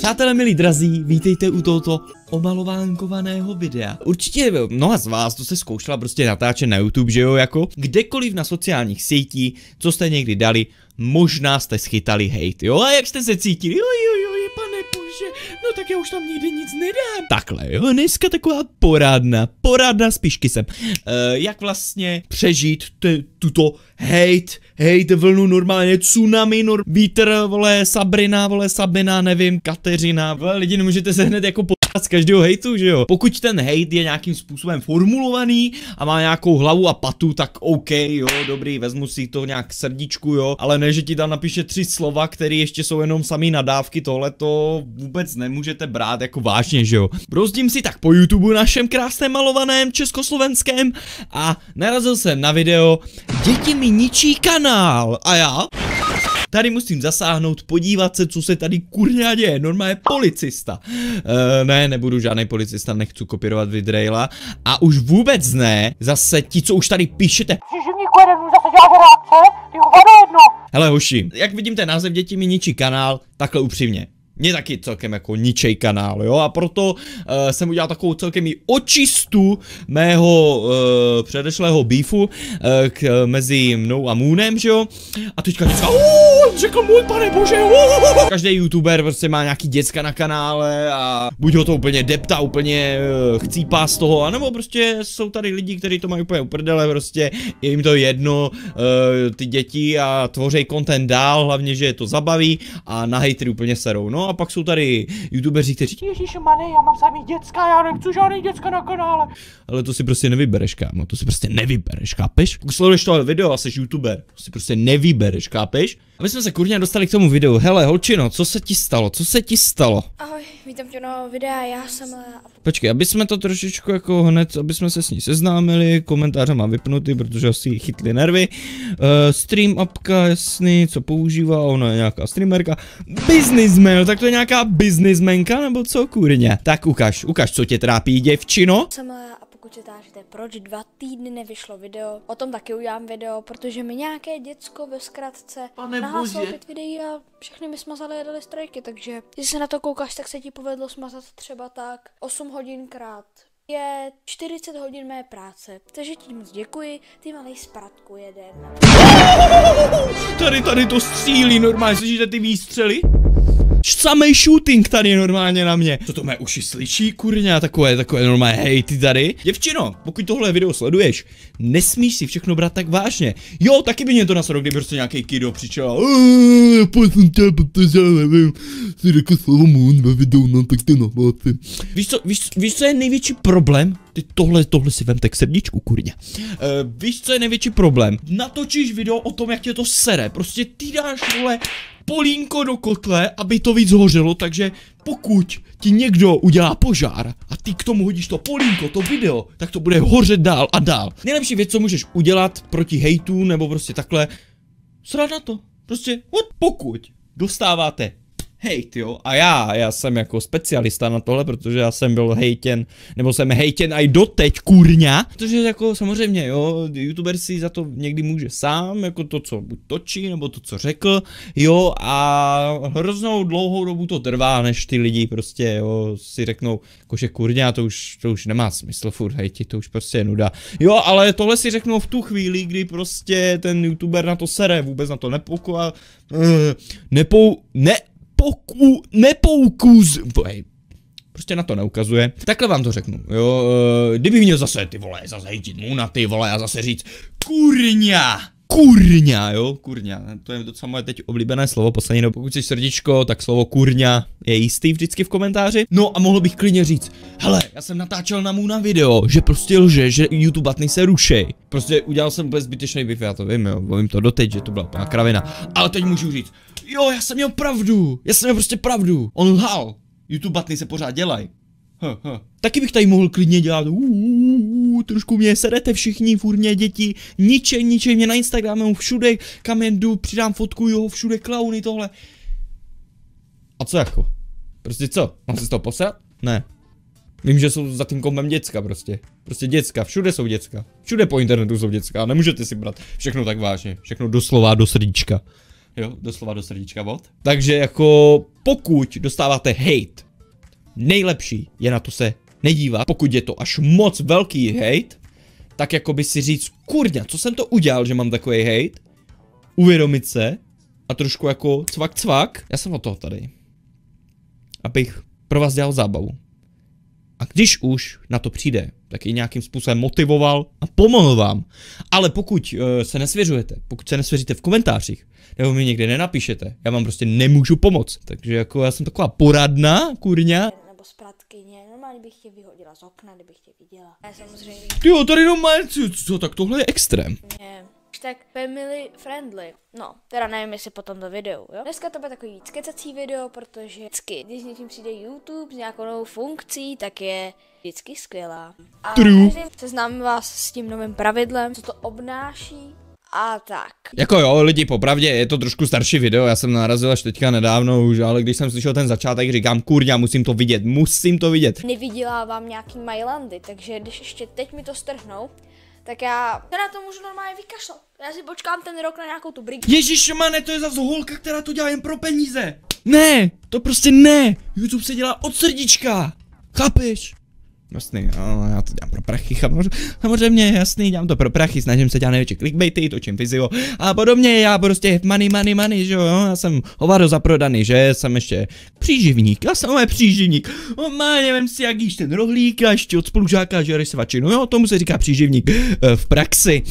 Přátelé milí drazí, vítejte u tohoto omalovánkovaného videa. Určitě mnoha z vás to se zkoušela prostě natáčet na YouTube, že jo, jako kdekoliv na sociálních sítí, co jste někdy dali, možná jste schytali hejt, jo, a jak jste se cítili, jo, jo, Ježiši, no tak já už tam nikdy nic nedám. Takhle, jo, dneska taková poradna, poradna s piškysem. Uh, jak vlastně přežít tuto hate, hate vlnu normálně, tsunami, nor- vítr, vole, Sabrina, vole, Sabina, nevím, Kateřina. Vole, lidi, nemůžete se hned jako po- z každého hejtu, že jo. Pokud ten hejt je nějakým způsobem formulovaný a má nějakou hlavu a patu, tak OK, jo, dobrý, vezmu si to nějak srdíčku, jo, ale ne, že ti tam napíše tři slova, které ještě jsou jenom samý nadávky, tohle to vůbec nemůžete brát jako vážně, že jo. Brozdím si tak po YouTube našem krásném malovaném československém a narazil jsem na video Děti mi ničí kanál a já... Tady musím zasáhnout, podívat se, co se tady kurňa děje. Normálně policista. E, ne, nebudu žádný policista, nechci kopírovat vidraila, A už vůbec ne, zase ti, co už tady píšete. zase Hele hoši, jak vidím ten název děti mi ničí kanál, takhle upřímně mě taky celkem jako ničej kanál, jo, a proto uh, jsem udělal takovou celkem i očistu mého uh, předešlého beefu uh, k, mezi mnou a Moonem, že jo, a teďka děcka, řekl můj pane bože, každý youtuber prostě má nějaký děcka na kanále a buď ho to úplně depta, úplně uh, chcípá z toho, anebo prostě jsou tady lidi, kteří to mají úplně uprdele, prostě je jim to jedno, uh, ty děti a tvořej content dál, hlavně, že je to zabaví a na hejtry úplně serou, no a pak jsou tady youtubeři, kteří Ježíš, mané, já mám samý děcka, já nechci žádný děcka na kanále. Ale to si prostě nevybereš, kámo, to si prostě nevybereš, kápeš? Pokud sleduješ tohle video a jsi youtuber, to si prostě nevybereš, kápeš? Aby jsme se kurně dostali k tomu videu. Hele, holčino, co se ti stalo? Co se ti stalo? Ahoj, vítám tě nového videa, já jsem Lea. Eh, Počkej, aby jsme to trošičku jako hned, aby jsme se s ní seznámili, komentáře má vypnutý, protože asi chytli nervy. Uh, stream upka, jasný, co používá, ona je nějaká streamerka. Businessman, tak to je nějaká businessmenka nebo co kurně? Tak ukaž, ukaž, co tě trápí, děvčino. Jsem Lea eh, pokud se tážete, proč dva týdny nevyšlo video, o tom taky udělám video, protože mi nějaké děcko ve zkratce nahlásilo pět videí a všechny mi smazali a dali strojky, takže jestli se na to koukáš, tak se ti povedlo smazat třeba tak 8 hodin krát je 40 hodin mé práce. Takže ti moc děkuji, ty malej zpratku jeden. Tady, tady to střílí normálně, slyšíte ty výstřely? samý shooting tady normálně na mě. Co to mé uši slyší, kurňa, takové, takové normálně hejty tady. Děvčino, pokud tohle video sleduješ, nesmíš si všechno brát tak vážně. Jo, taky by mě to nasadlo, kdyby prostě nějaký kido přičel. Pojď tě, protože já nevím, si řekl jako slovo můj ve videu, no tak ty namáte. Víš co, víš, víš co je největší problém? Ty tohle, tohle si vemte k srdíčku, kurňa. Uh, víš co je největší problém? Natočíš video o tom, jak tě to sere, prostě ty dáš, vole, polínko do kotle, aby to víc hořelo, takže pokud ti někdo udělá požár a ty k tomu hodíš to polínko, to video, tak to bude hořet dál a dál. Nejlepší věc, co můžeš udělat proti hejtu nebo prostě takhle, srad na to. Prostě, od pokud dostáváte hejt, jo. A já, já jsem jako specialista na tohle, protože já jsem byl hejtěn, nebo jsem hejtěn i doteď, kurňa. Protože jako samozřejmě, jo, youtuber si za to někdy může sám, jako to, co buď točí, nebo to, co řekl, jo, a hroznou dlouhou dobu to trvá, než ty lidi prostě, jo, si řeknou, jakože kurňa, to už, to už nemá smysl furt hejti, to už prostě je nuda. Jo, ale tohle si řeknou v tu chvíli, kdy prostě ten youtuber na to sere, vůbec na to nepoku a, uh, eh, nepou, ne, nepoků, nepoukuz, Hej, prostě na to neukazuje. Takhle vám to řeknu, jo, eh, kdybych měl zase ty vole, zase jít mu na ty vole a zase říct, kurňa, kurňa, jo, kurňa, to je docela moje teď oblíbené slovo poslední dobu. Pokud jsi srdíčko, tak slovo kurňa je jistý vždycky v komentáři. No a mohl bych klidně říct, hele, já jsem natáčel na Moona video, že prostě lže, že YouTube batny se rušej. Prostě udělal jsem úplně zbytečný wi já to vím, jo, vím to doteď, že to byla úplná kravina. Ale teď můžu říct, jo, já jsem měl pravdu, já jsem měl prostě pravdu, on lhal. YouTube batny se pořád dělají. Taky bych tady mohl klidně dělat, uuu, trošku mě sedete všichni, furně děti, Niče, niče mě na Instagramu, všude kam jen jdu, přidám fotku, jo, všude klauny, tohle. A co jako? Prostě co? Mám se z toho posrat? Ne. Vím, že jsou za tím kombem děcka prostě. Prostě děcka, všude jsou děcka. Všude po internetu jsou děcka a nemůžete si brát všechno tak vážně. Všechno doslova do srdíčka. Jo, doslova do srdíčka, bod. Takže jako pokud dostáváte hate, nejlepší je na to se nedívat, pokud je to až moc velký hate, tak jako by si říct, kurňa, co jsem to udělal, že mám takový hate, uvědomit se a trošku jako cvak cvak, já jsem od toho tady, abych pro vás dělal zábavu. A když už na to přijde, tak i nějakým způsobem motivoval a pomohl vám. Ale pokud uh, se nesvěřujete, pokud se nesvěříte v komentářích, nebo mi někde nenapíšete, já vám prostě nemůžu pomoct. Takže jako já jsem taková poradná, kurňa nebo z pratkyně. Normálně bych tě vyhodila z okna, kdybych tě viděla. Já samozřejmě. Jo, tady jenom má, co, tak tohle je extrém. Ne Tak family friendly. No, teda nevím, jestli potom do videu, jo? Dneska to bude takový víc kecací video, protože vždycky, když někým přijde YouTube s nějakou novou funkcí, tak je vždycky skvělá. A seznámím vás s tím novým pravidlem, co to obnáší a tak. Jako jo, lidi, popravdě je to trošku starší video, já jsem narazil až teďka nedávno už, ale když jsem slyšel ten začátek, říkám, kurňa, musím to vidět, musím to vidět. Nevydělávám nějaký Mailandy, takže když ještě teď mi to strhnou, tak já se na to můžu normálně vykašlat. Já si počkám ten rok na nějakou tu brigu. Ježišmane, to je zase holka, která to dělá jen pro peníze. Ne, to prostě ne. YouTube se dělá od srdíčka. Chápeš? Jasný, no, no, já to dělám pro prachy, samozřejmě, jasný, dělám to pro prachy, snažím se dělat největší clickbaity, točím vizio a podobně, já prostě money, money, money, že jo, no, já jsem hovado zaprodaný, že jsem ještě příživník, já jsem moje příživník, o má, nevím si, jak jíš ten rohlík a ještě od spolužáka žereš no jo, tomu se říká příživník eh, v praxi.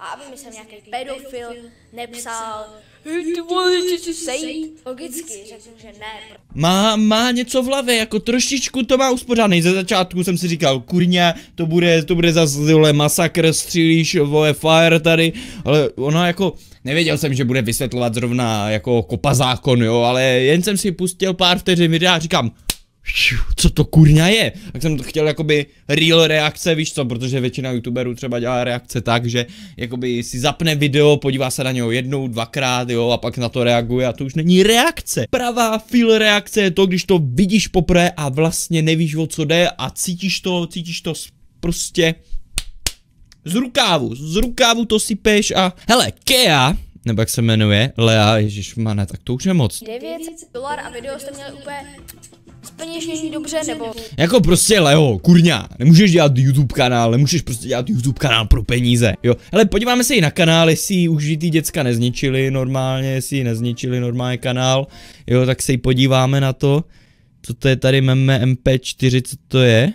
a aby jsem nějaký pedofil, nepsal, ty vole, ty jsi sejít. Logicky řekl, že ne. Má, má něco v hlavě, jako trošičku to má uspořádný, Ze začátku jsem si říkal, kurňa, to bude, to bude zase, vole, masakr, střílíš, vole, fire tady, ale ona jako... Nevěděl jsem, že bude vysvětlovat zrovna jako kopa zákon, jo, ale jen jsem si pustil pár vteřin videa a říkám, co to kurňa je? Tak jsem to chtěl jakoby real reakce, víš co, protože většina youtuberů třeba dělá reakce tak, že jakoby si zapne video, podívá se na něho jednou, dvakrát, jo, a pak na to reaguje a to už není reakce. Pravá feel reakce je to, když to vidíš poprvé a vlastně nevíš o co jde a cítíš to, cítíš to prostě z rukávu, z rukávu to sypeš a hele, Kea, nebo jak se jmenuje, Lea, ježišmane, tak to už je moc. 9 dolar a video jste měli úplně Zpeněžení dobře nebo... Jako prostě Leo, kurňa, nemůžeš dělat YouTube kanál, nemůžeš prostě dělat YouTube kanál pro peníze, jo. Ale podíváme se i na kanál, jestli už ty děcka nezničili normálně, jestli nezničili normálně kanál, jo, tak se i podíváme na to. Co to je tady meme MP4, co to je?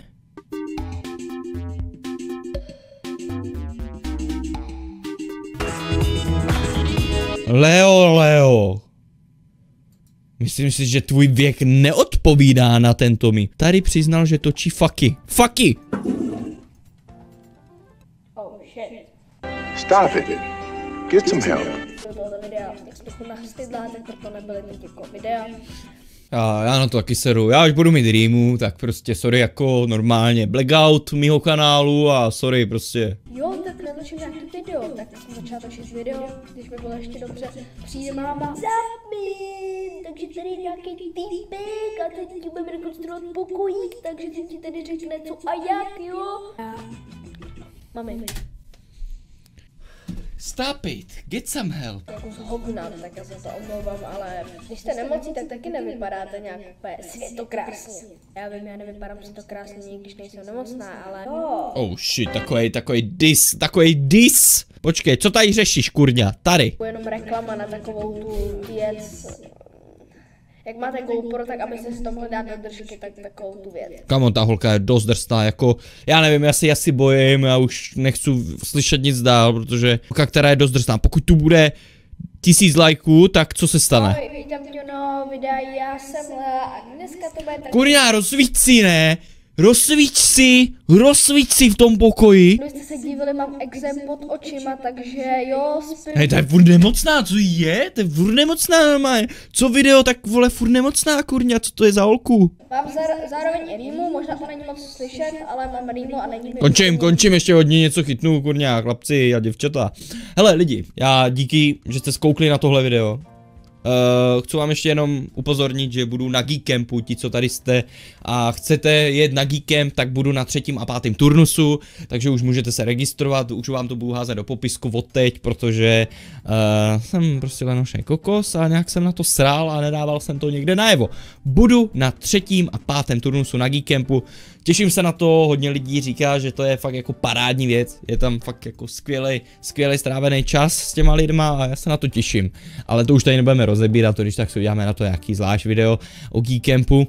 Leo, Leo. Myslím si, že tvůj věk neod odpovídá na tento mi. Tady přiznal, že točí faky. Faky! Stop it. Get some help. A já na to taky seru. Já už budu mít rýmu, tak prostě sorry jako normálně blackout mýho kanálu a sorry prostě. Jo, tak natočím nějaký video, tak jsem začal točit video, když by bylo ještě dobře. Přijde máma. Zabít! tady nějaký týpek a teď ti budeme rekonstruovat pokojík, takže teď ti tady řekne co a jak, jo? Máme. Stop it, get some help. Jako z hovna, no, tak já se to omlouvám, ale když jste nemocí, tak taky nevypadáte nějak úplně světokrásně. Já vím, já nevypadám světokrásně, když nejsem nemocná, ale... No. Oh shit, takovej, takovej dis, takovej dis! Počkej, co tady řešíš, kurňa? Tady. Jako jenom reklama na takovou tu věc, jak máte GoPro, tak aby se z toho dát do držky, tak takovou tu věc. Kamo, ta holka je dost drstá, jako, já nevím, já si asi bojím, já už nechci slyšet nic dál, protože holka, která je dost drstá, pokud tu bude tisíc lajků, tak co se stane? Ahoj, vítám tě, no, videa, já jsem, a dneska to bude tak... Kurňa, rozvící, ne? Rozsvíč si, rozsvíč si v tom pokoji. Vy jste se dívali, mám exem pod očima, takže jo, spím. Hej, to je furt nemocná, co je? To je furt nemocná normálně. Co video, tak vole, furt nemocná, kurňa, co to je za holku? Mám zá, zároveň rýmu, možná to není moc slyšet, ale mám rýmu a není mi... Končím, končím, ještě hodně něco chytnu, kurňa, chlapci a děvčata. Hele, lidi, já díky, že jste skoukli na tohle video. Uh, chci vám ještě jenom upozornit, že budu na Geekampu, ti co tady jste a chcete jet na Geekamp, tak budu na třetím a pátém turnusu, takže už můžete se registrovat, už vám to budu házet do popisku od teď, protože uh, jsem prostě lenošný kokos a nějak jsem na to srál a nedával jsem to někde najevo. Budu na třetím a pátém turnusu na Geekampu, těším se na to, hodně lidí říká, že to je fakt jako parádní věc, je tam fakt jako skvělej, skvělej strávený čas s těma lidma a já se na to těším, ale to už tady nebudeme rozebírat, to když tak si uděláme na to nějaký zvlášť video o Geekampu.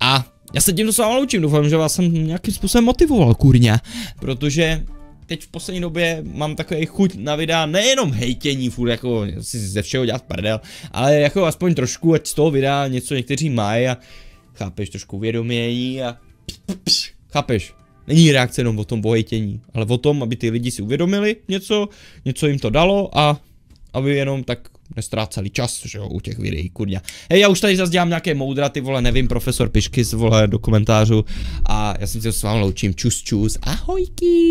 A já se tímto s vámi loučím, doufám, že vás jsem nějakým způsobem motivoval, kurňa, protože teď v poslední době mám takový chuť na videa nejenom hejtění, furt jako si ze všeho dělat prdel, ale jako aspoň trošku, ať z toho videa něco někteří mají a chápeš, trošku uvědomění a chápeš, Není reakce jenom o tom bohejtění, ale o tom, aby ty lidi si uvědomili něco, něco jim to dalo a aby jenom tak nestráceli čas, že jo, u těch videí, kurňa. Hej, já už tady zase dělám nějaké moudra, ty vole, nevím, profesor Pišky, vole, do komentářů a já si se s vámi loučím, čus, čus, ahojky.